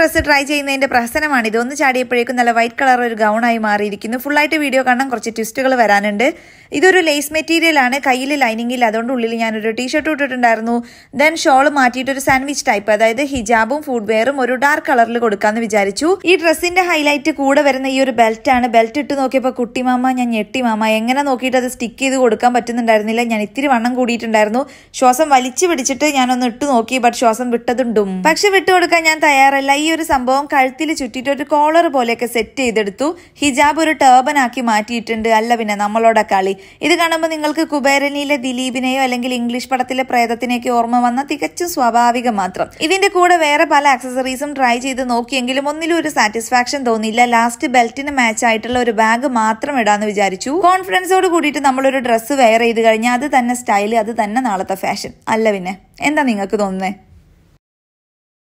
dress try ചെയ്യുന്നതിൻ്റെ പ്രഹസനമാണ് ഇതൊന്ന് ചാടിയപ്പോഴേക്കും നല്ല വൈറ്റ് കളർ ഒരു ഗൗണായി മാറിയിരിക്കുന്നു ഫുള്ളായിട്ട് വീഡിയോ കാണാൻ കുറച്ച് ട്വിസ്റ്റുകൾ വരാനുണ്ട് ഇതൊരു ലേസ് മെറ്റീരിയലാണ് കയ്യിൽ ലൈനിങ് ഇല്ല അതുകൊണ്ട് ഉള്ളിൽ ഞാനൊരു ടീഷർട്ട് ഇട്ടിട്ടുണ്ടായിരുന്നു ദെൻ ഷോൾ മാറ്റിയിട്ട് ഒരു സാൻഡ്വിച്ച് ടൈപ്പ് അതായത് ഹിജാബും ഫുഡ് വെയറും ഒരു ഡാർക്ക് കളറിൽ കൊടുക്കാമെന്ന് വിചാരിച്ചു ഈ ഡ്രസ്സിന്റെ ഹൈലൈറ്റ് കൂടെ വരുന്ന ഈ ഒരു ബെൽറ്റാണ് ബെൽറ്റ് ഇട്ട് നോക്കിയപ്പോൾ കുട്ടിമാമ ഞാൻ ഞെട്ടി മാമ എങ്ങനെ നോക്കിയിട്ട് അത് സ്റ്റിക്ക് ചെയ്ത് കൊടുക്കാൻ പറ്റുന്നുണ്ടായിരുന്നില്ല ഞാൻ ഇത്തിരി വണ്ണം കൂടിയിട്ടുണ്ടായിരുന്നു ശ്വാസം വലിച്ചു പിടിച്ചിട്ട് ഞാനൊന്ന് ഇട്ട് നോക്കി ബട്ട് ശ്വാസം വിട്ടതുണ്ടും പക്ഷെ വിട്ടുകൊടുക്കാൻ ഞാൻ തയ്യാറല്ല ഈ ഒരു സംഭവം കഴുത്തിൽ ചുറ്റിയിട്ട് ഒരു കോളർ പോലെയൊക്കെ സെറ്റ് ചെയ്തെടുത്തു ഹിജാബ് ഒരു ആക്കി മാറ്റിയിട്ടുണ്ട് അല്ല പിന്നെ നമ്മളോടെ കളി ഇത് കാണുമ്പോൾ നിങ്ങൾക്ക് കുബേരനിയിലെ ദിലീപിനെയോ അല്ലെങ്കിൽ ഇംഗ്ലീഷ് പടത്തിലെ പ്രേതത്തിനെയൊക്കെ ഓർമ്മ വന്ന തികച്ചും സ്വാഭാവികം മാത്രം ഇതിന്റെ കൂടെ വേറെ പല ആക്സസറീസും ട്രൈ ചെയ്ത് നോക്കിയെങ്കിലും ഒന്നിലും ഒരു സാറ്റിസ്ഫാക്ഷൻ തോന്നിയില്ല ലാസ്റ്റ് ബെൽറ്റിന് മാച്ച് ആയിട്ടുള്ള ഒരു ബാഗ് മാത്രം ഇടാന്ന് വിചാരിച്ചു കോൺഫിഡൻസോട് കൂടിയിട്ട് നമ്മളൊരു ഡ്രസ്സ് വെയർ ചെയ്ത് കഴിഞ്ഞാൽ അത് തന്നെ സ്റ്റൈൽ അത് തന്നെ നാളത്തെ ഫാഷൻ അല്ല പിന്നെ എന്താ നിങ്ങൾക്ക് തോന്നുന്നത്